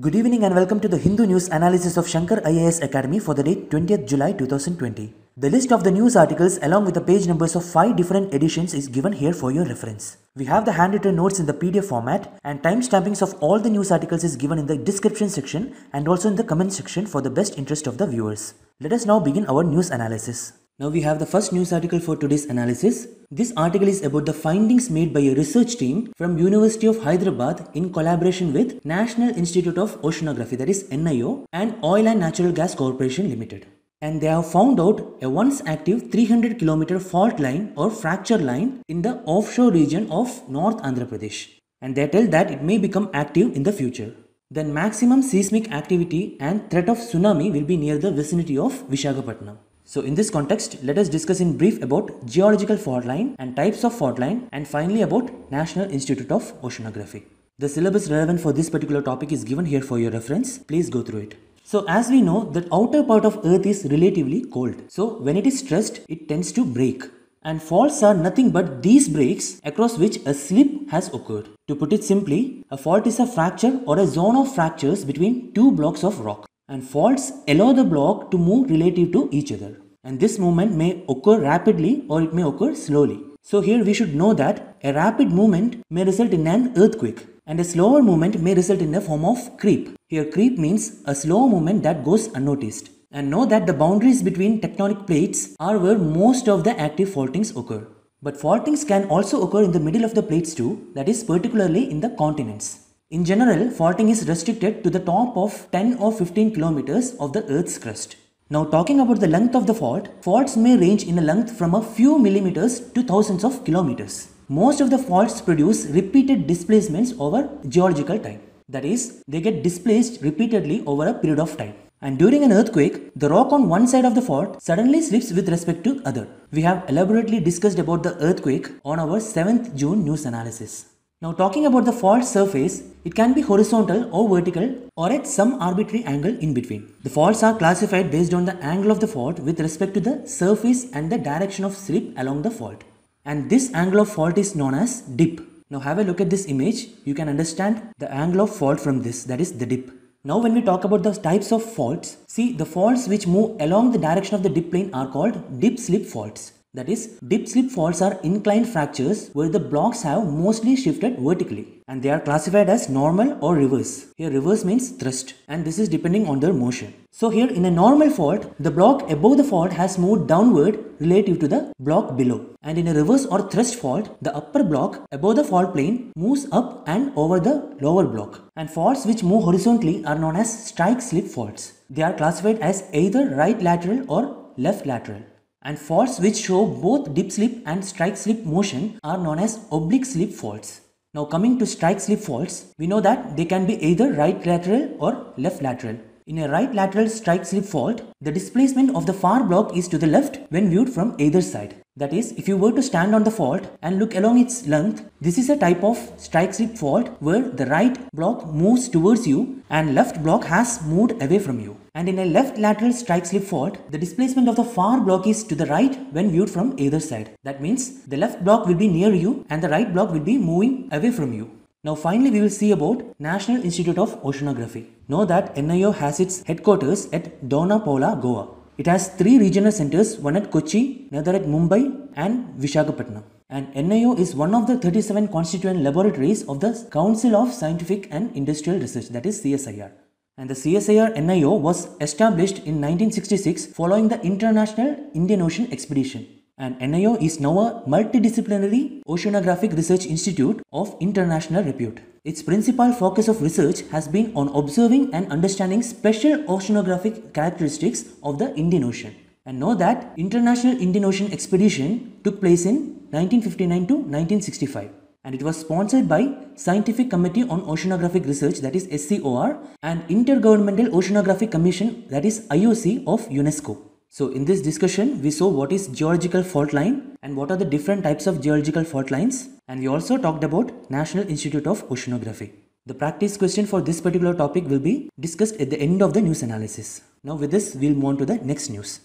Good evening and welcome to the Hindu news analysis of Shankar IAS Academy for the date 20th July 2020. The list of the news articles along with the page numbers of 5 different editions is given here for your reference. We have the handwritten notes in the PDF format and timestampings of all the news articles is given in the description section and also in the comment section for the best interest of the viewers. Let us now begin our news analysis. Now we have the first news article for today's analysis. This article is about the findings made by a research team from University of Hyderabad in collaboration with National Institute of Oceanography that is NIO and Oil and Natural Gas Corporation Limited. And they have found out a once active 300 kilometer fault line or fracture line in the offshore region of North Andhra Pradesh. And they tell that it may become active in the future. Then maximum seismic activity and threat of tsunami will be near the vicinity of Vishakhapatnam. So in this context, let us discuss in brief about geological fault line and types of fault line and finally about National Institute of Oceanography. The syllabus relevant for this particular topic is given here for your reference. Please go through it. So as we know, the outer part of earth is relatively cold. So when it is stressed, it tends to break. And faults are nothing but these breaks across which a slip has occurred. To put it simply, a fault is a fracture or a zone of fractures between two blocks of rock and faults allow the block to move relative to each other. And this movement may occur rapidly or it may occur slowly. So here we should know that a rapid movement may result in an earthquake and a slower movement may result in a form of creep. Here creep means a slow movement that goes unnoticed. And know that the boundaries between tectonic plates are where most of the active faultings occur. But faultings can also occur in the middle of the plates too, that is particularly in the continents. In general, faulting is restricted to the top of 10 or 15 kilometers of the Earth's crust. Now talking about the length of the fault, faults may range in a length from a few millimeters to thousands of kilometers. Most of the faults produce repeated displacements over geological time. That is, they get displaced repeatedly over a period of time. And during an earthquake, the rock on one side of the fault suddenly slips with respect to other. We have elaborately discussed about the earthquake on our 7th June news analysis. Now talking about the fault surface, it can be horizontal or vertical or at some arbitrary angle in between. The faults are classified based on the angle of the fault with respect to the surface and the direction of slip along the fault. And this angle of fault is known as dip. Now have a look at this image, you can understand the angle of fault from this, that is the dip. Now when we talk about the types of faults, see the faults which move along the direction of the dip plane are called dip slip faults. That is, dip slip faults are inclined fractures where the blocks have mostly shifted vertically and they are classified as normal or reverse. Here reverse means thrust and this is depending on their motion. So here in a normal fault, the block above the fault has moved downward relative to the block below. And in a reverse or thrust fault, the upper block above the fault plane moves up and over the lower block. And faults which move horizontally are known as strike slip faults. They are classified as either right lateral or left lateral and faults which show both dip slip and strike slip motion are known as oblique slip faults. Now coming to strike slip faults, we know that they can be either right lateral or left lateral. In a right lateral strike slip fault, the displacement of the far block is to the left when viewed from either side. That is, if you were to stand on the fault and look along its length, this is a type of strike slip fault where the right block moves towards you and left block has moved away from you. And in a left lateral strike slip fault, the displacement of the far block is to the right when viewed from either side. That means the left block will be near you and the right block will be moving away from you. Now finally we will see about National Institute of Oceanography. Know that NIO has its headquarters at Paula, Goa. It has three regional centers, one at Kochi, another at Mumbai and Vishakhapatnam. And NIO is one of the 37 constituent laboratories of the Council of Scientific and Industrial Research that is CSIR and the CSIR NIO was established in 1966 following the International Indian Ocean Expedition. And NIO is now a multidisciplinary oceanographic research institute of international repute. Its principal focus of research has been on observing and understanding special oceanographic characteristics of the Indian Ocean. And know that International Indian Ocean Expedition took place in 1959 to 1965 and it was sponsored by Scientific Committee on Oceanographic Research that is SCOR and Intergovernmental Oceanographic Commission that is IOC of UNESCO. So in this discussion we saw what is geological fault line and what are the different types of geological fault lines and we also talked about National Institute of Oceanography. The practice question for this particular topic will be discussed at the end of the news analysis. Now with this we'll move on to the next news.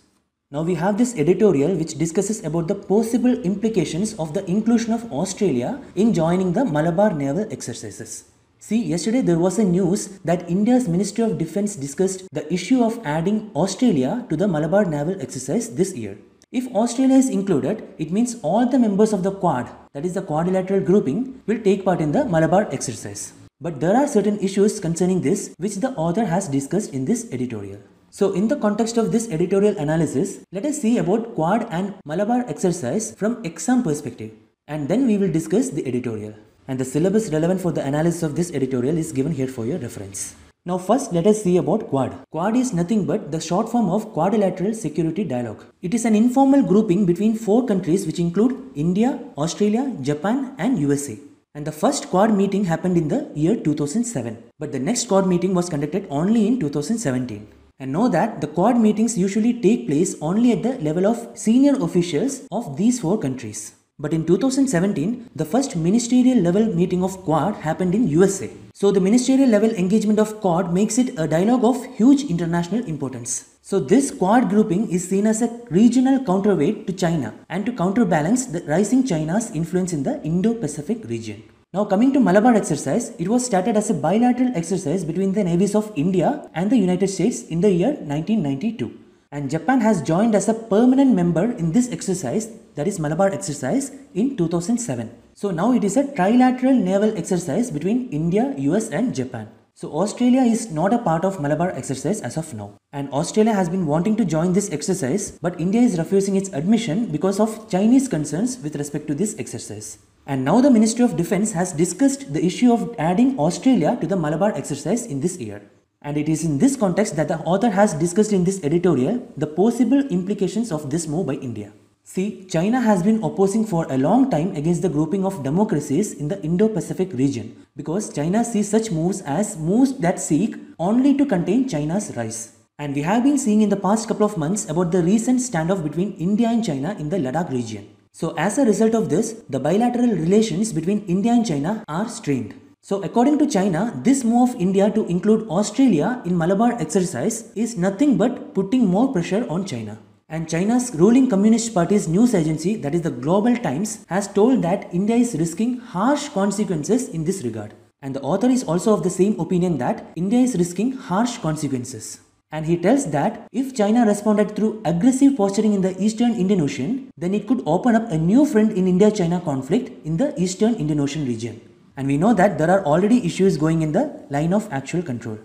Now we have this editorial which discusses about the possible implications of the inclusion of Australia in joining the Malabar Naval Exercises. See, yesterday there was a news that India's Ministry of Defence discussed the issue of adding Australia to the Malabar Naval Exercise this year. If Australia is included, it means all the members of the Quad, that is the quadrilateral grouping, will take part in the Malabar exercise. But there are certain issues concerning this which the author has discussed in this editorial. So in the context of this editorial analysis, let us see about quad and Malabar exercise from exam perspective and then we will discuss the editorial. And the syllabus relevant for the analysis of this editorial is given here for your reference. Now first let us see about QUAD. QUAD is nothing but the short form of Quadrilateral Security Dialogue. It is an informal grouping between four countries which include India, Australia, Japan and USA. And the first QUAD meeting happened in the year 2007. But the next QUAD meeting was conducted only in 2017. And know that the Quad meetings usually take place only at the level of senior officials of these four countries. But in 2017, the first ministerial level meeting of Quad happened in USA. So the ministerial level engagement of Quad makes it a dialogue of huge international importance. So this Quad grouping is seen as a regional counterweight to China and to counterbalance the rising China's influence in the Indo-Pacific region. Now coming to Malabar exercise, it was started as a bilateral exercise between the navies of India and the United States in the year 1992. And Japan has joined as a permanent member in this exercise, that is Malabar exercise, in 2007. So now it is a trilateral naval exercise between India, US and Japan. So Australia is not a part of Malabar exercise as of now. And Australia has been wanting to join this exercise, but India is refusing its admission because of Chinese concerns with respect to this exercise. And now the Ministry of Defence has discussed the issue of adding Australia to the Malabar exercise in this year. And it is in this context that the author has discussed in this editorial the possible implications of this move by India. See, China has been opposing for a long time against the grouping of democracies in the Indo-Pacific region because China sees such moves as moves that seek only to contain China's rise. And we have been seeing in the past couple of months about the recent standoff between India and China in the Ladakh region. So as a result of this, the bilateral relations between India and China are strained. So according to China, this move of India to include Australia in Malabar exercise is nothing but putting more pressure on China. And China's ruling Communist Party's news agency, that is the Global Times, has told that India is risking harsh consequences in this regard. And the author is also of the same opinion that India is risking harsh consequences. And he tells that if China responded through aggressive posturing in the eastern Indian Ocean, then it could open up a new front in India China conflict in the eastern Indian Ocean region. And we know that there are already issues going in the line of actual control.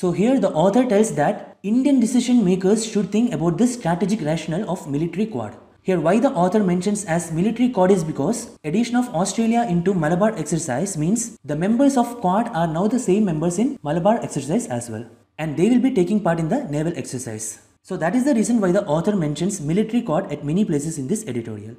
So here the author tells that Indian decision makers should think about this strategic rationale of military quad. Here why the author mentions as military quad is because addition of Australia into Malabar exercise means the members of quad are now the same members in Malabar exercise as well and they will be taking part in the naval exercise. So that is the reason why the author mentions military quad at many places in this editorial.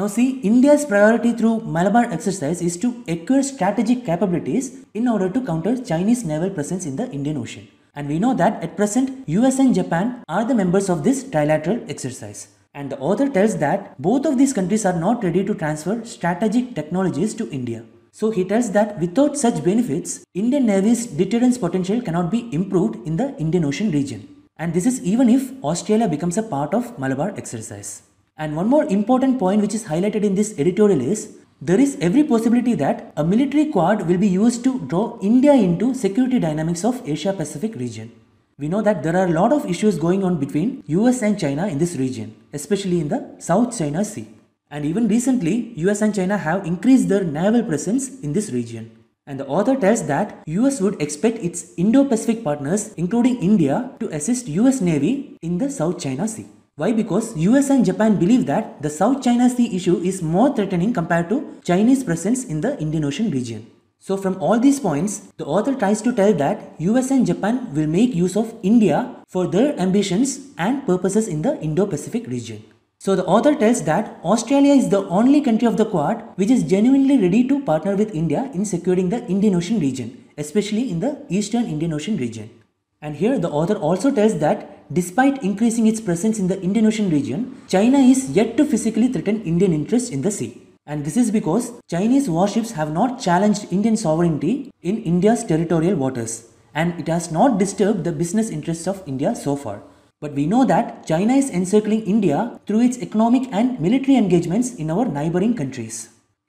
Now see, India's priority through Malabar exercise is to acquire strategic capabilities in order to counter Chinese naval presence in the Indian Ocean. And we know that at present, US and Japan are the members of this trilateral exercise. And the author tells that both of these countries are not ready to transfer strategic technologies to India. So he tells that without such benefits, Indian Navy's deterrence potential cannot be improved in the Indian Ocean region. And this is even if Australia becomes a part of Malabar exercise. And one more important point which is highlighted in this editorial is there is every possibility that a military quad will be used to draw India into security dynamics of Asia Pacific region. We know that there are a lot of issues going on between US and China in this region, especially in the South China Sea. And even recently, US and China have increased their naval presence in this region. And the author tells that US would expect its Indo-Pacific partners, including India, to assist US Navy in the South China Sea. Why? Because US and Japan believe that the South China Sea issue is more threatening compared to Chinese presence in the Indian Ocean region. So from all these points, the author tries to tell that US and Japan will make use of India for their ambitions and purposes in the Indo-Pacific region. So the author tells that Australia is the only country of the Quad which is genuinely ready to partner with India in securing the Indian Ocean region, especially in the eastern Indian Ocean region. And here the author also tells that Despite increasing its presence in the Indian Ocean region, China is yet to physically threaten Indian interests in the sea. And this is because Chinese warships have not challenged Indian sovereignty in India's territorial waters, and it has not disturbed the business interests of India so far. But we know that China is encircling India through its economic and military engagements in our neighboring countries.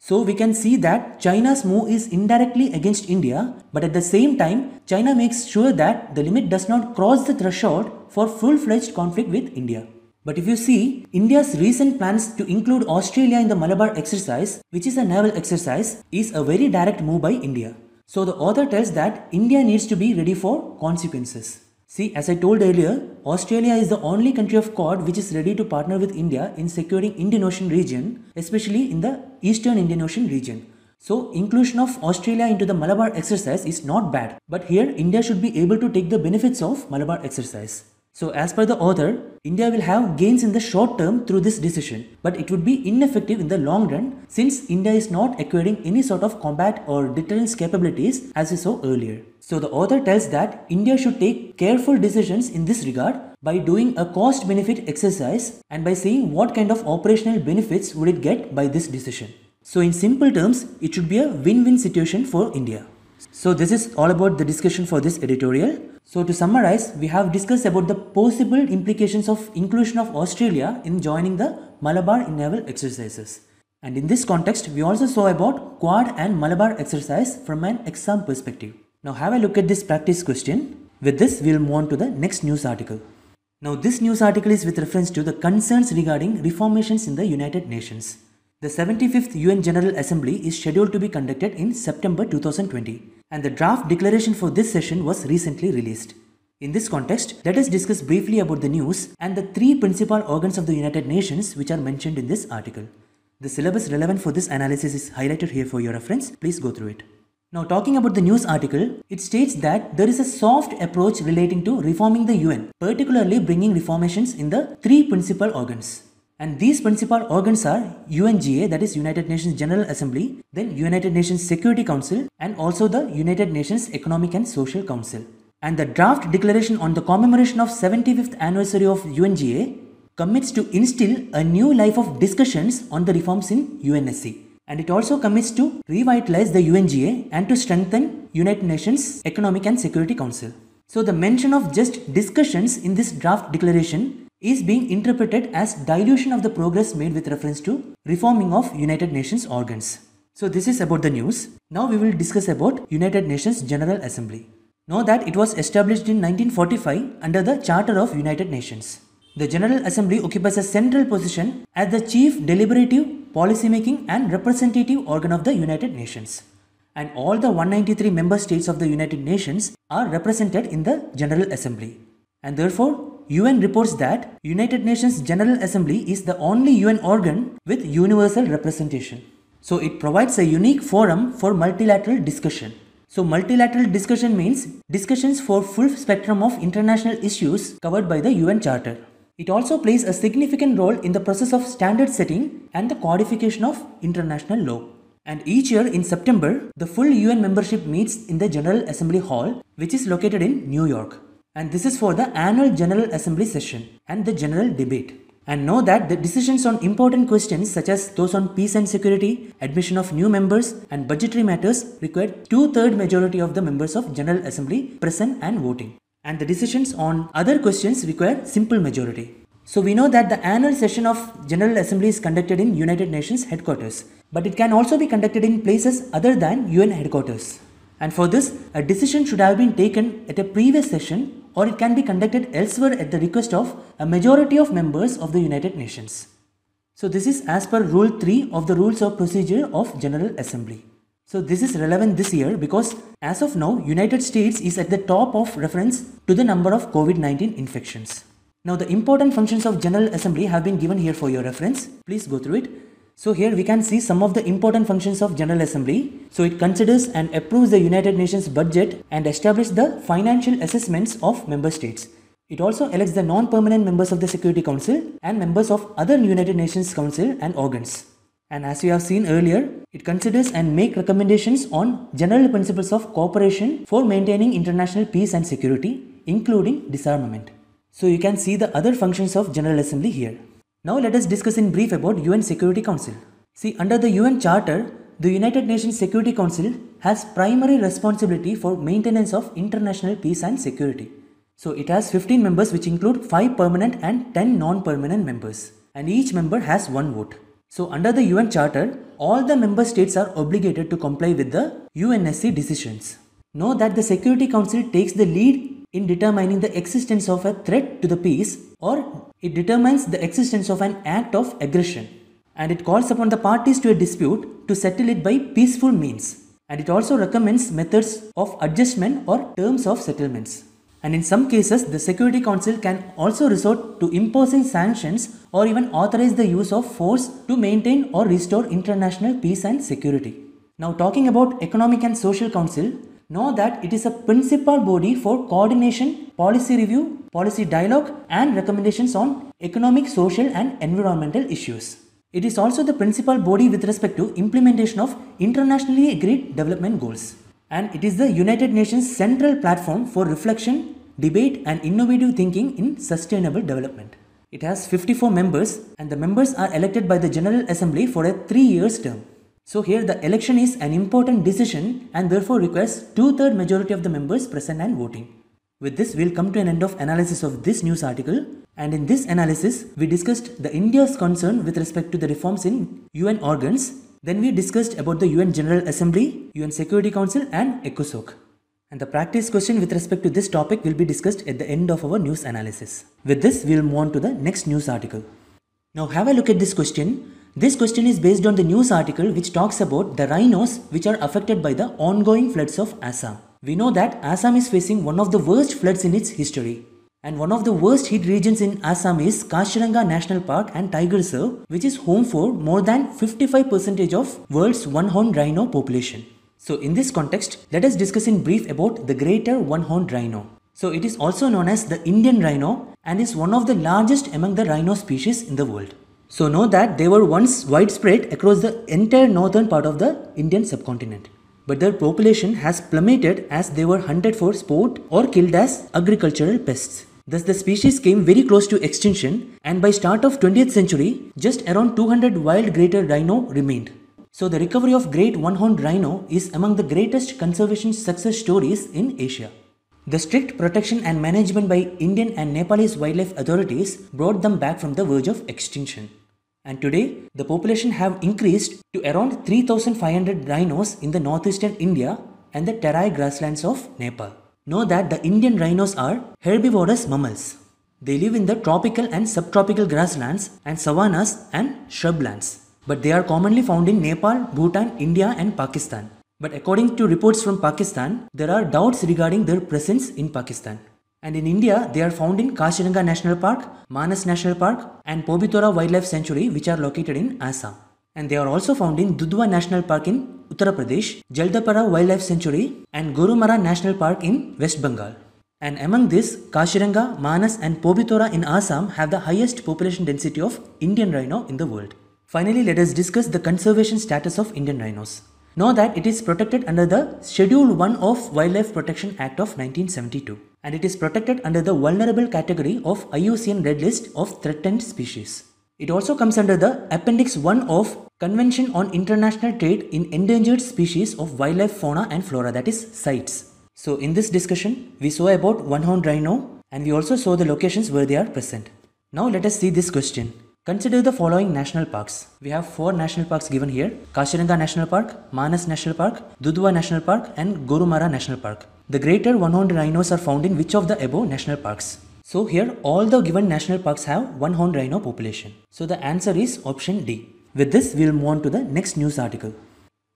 So we can see that China's move is indirectly against India, but at the same time, China makes sure that the limit does not cross the threshold for full-fledged conflict with India. But if you see, India's recent plans to include Australia in the Malabar exercise, which is a naval exercise, is a very direct move by India. So the author tells that India needs to be ready for consequences. See, as I told earlier, Australia is the only country of COD which is ready to partner with India in securing Indian Ocean region, especially in the Eastern Indian Ocean region. So, inclusion of Australia into the Malabar exercise is not bad, but here India should be able to take the benefits of Malabar exercise. So as per the author, India will have gains in the short term through this decision, but it would be ineffective in the long run since India is not acquiring any sort of combat or deterrence capabilities as we saw earlier. So the author tells that India should take careful decisions in this regard by doing a cost benefit exercise and by seeing what kind of operational benefits would it get by this decision. So in simple terms, it should be a win-win situation for India. So this is all about the discussion for this editorial. So to summarize, we have discussed about the possible implications of inclusion of Australia in joining the Malabar naval exercises. And in this context, we also saw about quad and Malabar exercise from an exam perspective. Now have a look at this practice question. With this, we'll move on to the next news article. Now this news article is with reference to the concerns regarding reformations in the United Nations. The 75th UN General Assembly is scheduled to be conducted in September 2020, and the draft declaration for this session was recently released. In this context, let us discuss briefly about the news and the three principal organs of the United Nations which are mentioned in this article. The syllabus relevant for this analysis is highlighted here for your reference. Please go through it. Now, talking about the news article, it states that there is a soft approach relating to reforming the UN, particularly bringing reformations in the three principal organs. And these principal organs are UNGA, that is United Nations General Assembly, then United Nations Security Council, and also the United Nations Economic and Social Council. And the draft declaration on the commemoration of 75th anniversary of UNGA commits to instill a new life of discussions on the reforms in UNSC. And it also commits to revitalize the UNGA and to strengthen United Nations Economic and Security Council. So the mention of just discussions in this draft declaration is being interpreted as dilution of the progress made with reference to reforming of United Nations organs. So this is about the news. Now we will discuss about United Nations General Assembly. Know that it was established in 1945 under the Charter of United Nations. The General Assembly occupies a central position as the chief deliberative, policy making, and representative organ of the United Nations. And all the 193 member states of the United Nations are represented in the General Assembly. And therefore, UN reports that United Nations General Assembly is the only UN organ with universal representation. So it provides a unique forum for multilateral discussion. So multilateral discussion means discussions for full spectrum of international issues covered by the UN Charter. It also plays a significant role in the process of standard setting and the codification of international law. And each year in September, the full UN membership meets in the General Assembly Hall, which is located in New York. And this is for the annual General Assembly session and the general debate. And know that the decisions on important questions such as those on peace and security, admission of new members and budgetary matters require two-third majority of the members of General Assembly present and voting. And the decisions on other questions require simple majority. So we know that the annual session of General Assembly is conducted in United Nations headquarters, but it can also be conducted in places other than UN headquarters. And for this, a decision should have been taken at a previous session or it can be conducted elsewhere at the request of a majority of members of the United Nations. So this is as per Rule 3 of the Rules of Procedure of General Assembly. So this is relevant this year because as of now, United States is at the top of reference to the number of COVID-19 infections. Now the important functions of General Assembly have been given here for your reference. Please go through it. So here we can see some of the important functions of General Assembly. So it considers and approves the United Nations budget and establishes the financial assessments of member states. It also elects the non-permanent members of the Security Council and members of other United Nations Council and organs. And as we have seen earlier, it considers and make recommendations on general principles of cooperation for maintaining international peace and security, including disarmament. So you can see the other functions of General Assembly here. Now let us discuss in brief about UN Security Council. See, under the UN Charter, the United Nations Security Council has primary responsibility for maintenance of international peace and security. So it has 15 members which include 5 permanent and 10 non-permanent members and each member has one vote. So under the UN Charter, all the member states are obligated to comply with the UNSC decisions. Know that the Security Council takes the lead in determining the existence of a threat to the peace or it determines the existence of an act of aggression and it calls upon the parties to a dispute to settle it by peaceful means. And it also recommends methods of adjustment or terms of settlements. And in some cases, the Security Council can also resort to imposing sanctions or even authorize the use of force to maintain or restore international peace and security. Now, talking about Economic and Social Council, Know that it is a principal body for coordination, policy review, policy dialogue, and recommendations on economic, social, and environmental issues. It is also the principal body with respect to implementation of internationally agreed development goals. And it is the United Nations central platform for reflection, debate, and innovative thinking in sustainable development. It has 54 members, and the members are elected by the General Assembly for a three years term. So here the election is an important decision and therefore requires two-third majority of the members present and voting. With this, we'll come to an end of analysis of this news article. And in this analysis, we discussed the India's concern with respect to the reforms in UN organs. Then we discussed about the UN General Assembly, UN Security Council and ECOSOC. And the practice question with respect to this topic will be discussed at the end of our news analysis. With this, we'll move on to the next news article. Now have a look at this question. This question is based on the news article which talks about the rhinos which are affected by the ongoing floods of Assam. We know that Assam is facing one of the worst floods in its history. And one of the worst hit regions in Assam is Kashiranga National Park and Tiger Reserve, which is home for more than 55% of world's one-horned rhino population. So in this context, let us discuss in brief about the greater one-horned rhino. So it is also known as the Indian rhino and is one of the largest among the rhino species in the world. So know that they were once widespread across the entire northern part of the Indian subcontinent. But their population has plummeted as they were hunted for sport or killed as agricultural pests. Thus the species came very close to extinction and by start of 20th century, just around 200 wild greater rhino remained. So the recovery of great one-horned rhino is among the greatest conservation success stories in Asia. The strict protection and management by Indian and Nepalese wildlife authorities brought them back from the verge of extinction. And today, the population have increased to around 3,500 rhinos in the northeastern India and the Terai grasslands of Nepal. Know that the Indian rhinos are herbivorous mammals. They live in the tropical and subtropical grasslands and savannas and shrublands. But they are commonly found in Nepal, Bhutan, India and Pakistan. But according to reports from Pakistan, there are doubts regarding their presence in Pakistan. And in India, they are found in Kashiranga National Park, Manas National Park, and Pobitora Wildlife Sanctuary, which are located in Assam. And they are also found in Dudwa National Park in Uttar Pradesh, Jaldapara Wildlife Sanctuary, and Gorumara National Park in West Bengal. And among this, Kashiranga, Manas, and Pobitora in Assam have the highest population density of Indian rhino in the world. Finally, let us discuss the conservation status of Indian rhinos. Know that it is protected under the Schedule 1 of Wildlife Protection Act of 1972 and it is protected under the vulnerable category of IUCN Red List of Threatened Species. It also comes under the Appendix 1 of Convention on International Trade in Endangered Species of Wildlife Fauna and Flora that is CITES. So in this discussion, we saw about one-horned rhino and we also saw the locations where they are present. Now let us see this question. Consider the following national parks. We have four national parks given here. Kashiranga National Park, Manas National Park, Dudwa National Park and Gorumara National Park. The greater one-horned rhinos are found in which of the above national parks? So here all the given national parks have one-horned rhino population. So the answer is option D. With this we will move on to the next news article.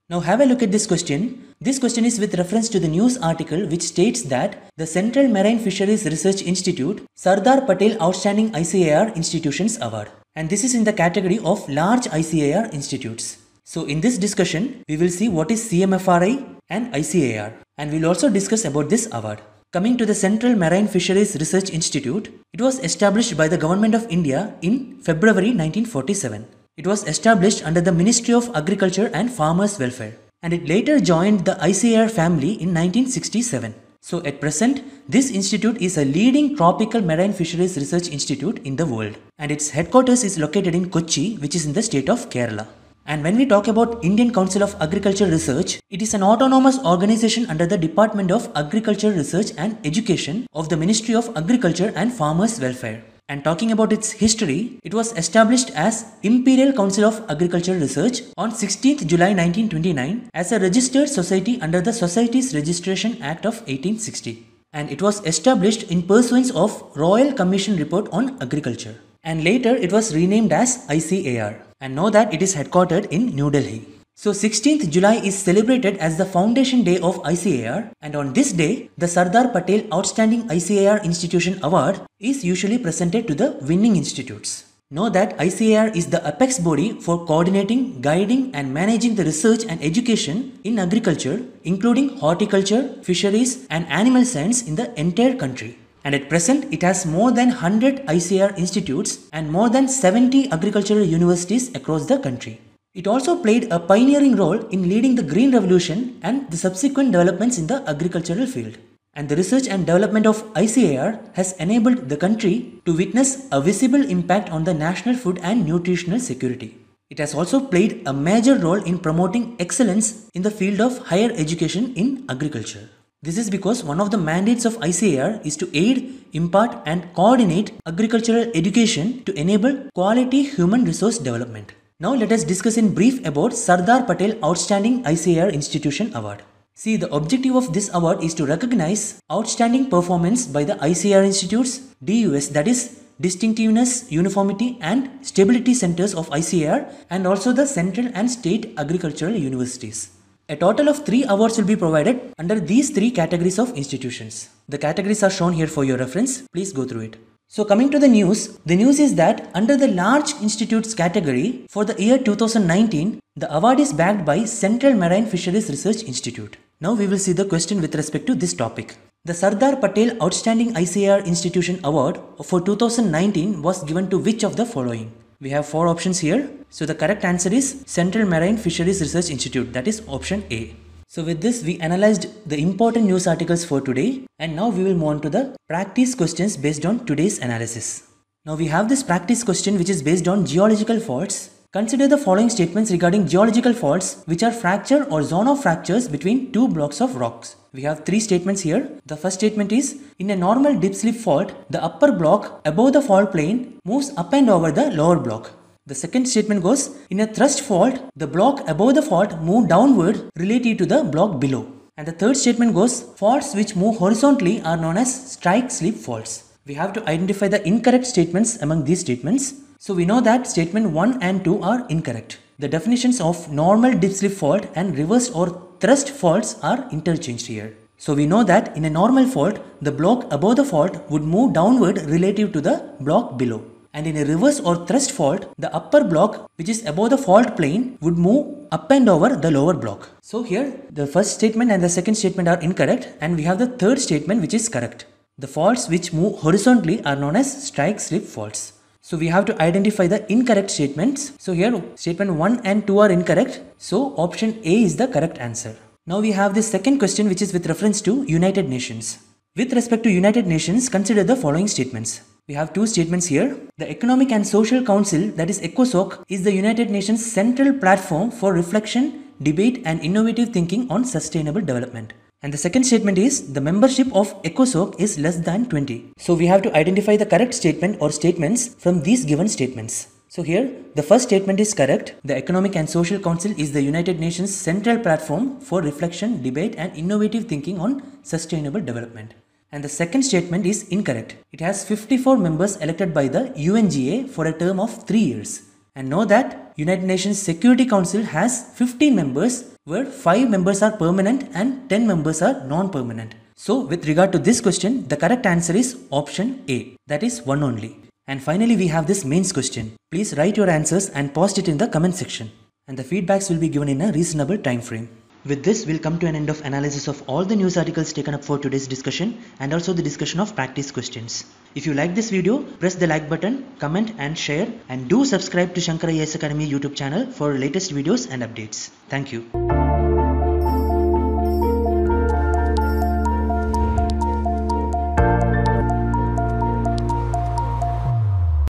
Now have a look at this question. This question is with reference to the news article which states that the Central Marine Fisheries Research Institute Sardar Patel Outstanding ICAR Institutions Award and this is in the category of large ICAR institutes. So in this discussion, we will see what is CMFRI and ICAR and we'll also discuss about this award. Coming to the Central Marine Fisheries Research Institute, it was established by the Government of India in February 1947. It was established under the Ministry of Agriculture and Farmers' Welfare and it later joined the ICAR family in 1967. So at present, this institute is a leading tropical marine fisheries research institute in the world and its headquarters is located in Kochi which is in the state of Kerala. And when we talk about Indian Council of Agriculture Research, it is an autonomous organization under the Department of Agriculture Research and Education of the Ministry of Agriculture and Farmers Welfare. And talking about its history, it was established as Imperial Council of Agricultural Research on 16th July 1929 as a registered society under the Societies Registration Act of 1860. And it was established in pursuance of Royal Commission Report on Agriculture. And later it was renamed as ICAR. And now that it is headquartered in New Delhi. So 16th July is celebrated as the foundation day of ICAR and on this day the Sardar Patel Outstanding ICAR Institution Award is usually presented to the winning institutes. Know that ICAR is the apex body for coordinating, guiding and managing the research and education in agriculture including horticulture, fisheries and animal science in the entire country and at present it has more than 100 ICAR institutes and more than 70 agricultural universities across the country. It also played a pioneering role in leading the Green Revolution and the subsequent developments in the agricultural field. And the research and development of ICAR has enabled the country to witness a visible impact on the national food and nutritional security. It has also played a major role in promoting excellence in the field of higher education in agriculture. This is because one of the mandates of ICAR is to aid, impart, and coordinate agricultural education to enable quality human resource development. Now let us discuss in brief about Sardar Patel Outstanding ICAR Institution Award. See, the objective of this award is to recognize outstanding performance by the ICAR institutes, DUS, that is, distinctiveness, uniformity, and stability centers of ICAR, and also the central and state agricultural universities. A total of three awards will be provided under these three categories of institutions. The categories are shown here for your reference. Please go through it. So coming to the news, the news is that under the large institutes category for the year 2019, the award is backed by Central Marine Fisheries Research Institute. Now we will see the question with respect to this topic. The Sardar Patel Outstanding ICAR Institution Award for 2019 was given to which of the following? We have four options here. So the correct answer is Central Marine Fisheries Research Institute that is option A. So with this we analyzed the important news articles for today and now we will move on to the practice questions based on today's analysis. Now we have this practice question which is based on geological faults. Consider the following statements regarding geological faults which are fracture or zone of fractures between two blocks of rocks. We have three statements here. The first statement is in a normal dip slip fault the upper block above the fault plane moves up and over the lower block. The second statement goes, in a thrust fault, the block above the fault move downward relative to the block below. And the third statement goes, faults which move horizontally are known as strike slip faults. We have to identify the incorrect statements among these statements. So we know that statement 1 and 2 are incorrect. The definitions of normal dip slip fault and reversed or thrust faults are interchanged here. So we know that in a normal fault, the block above the fault would move downward relative to the block below. And in a reverse or thrust fault, the upper block which is above the fault plane would move up and over the lower block. So here the first statement and the second statement are incorrect and we have the third statement which is correct. The faults which move horizontally are known as strike slip faults. So we have to identify the incorrect statements. So here statement 1 and 2 are incorrect. So option A is the correct answer. Now we have the second question which is with reference to United Nations. With respect to United Nations, consider the following statements. We have two statements here. The Economic and Social Council, that is ECOSOC, is the United Nations central platform for reflection, debate and innovative thinking on sustainable development. And the second statement is the membership of ECOSOC is less than 20. So we have to identify the correct statement or statements from these given statements. So here, the first statement is correct. The Economic and Social Council is the United Nations central platform for reflection, debate and innovative thinking on sustainable development. And the second statement is incorrect. It has 54 members elected by the UNGA for a term of 3 years. And know that United Nations Security Council has 15 members where 5 members are permanent and 10 members are non-permanent. So with regard to this question, the correct answer is option A. That is one only. And finally we have this mains question. Please write your answers and post it in the comment section. And the feedbacks will be given in a reasonable time frame. With this, we'll come to an end of analysis of all the news articles taken up for today's discussion and also the discussion of practice questions. If you like this video, press the like button, comment and share and do subscribe to Shankara IAS Academy YouTube channel for latest videos and updates. Thank you.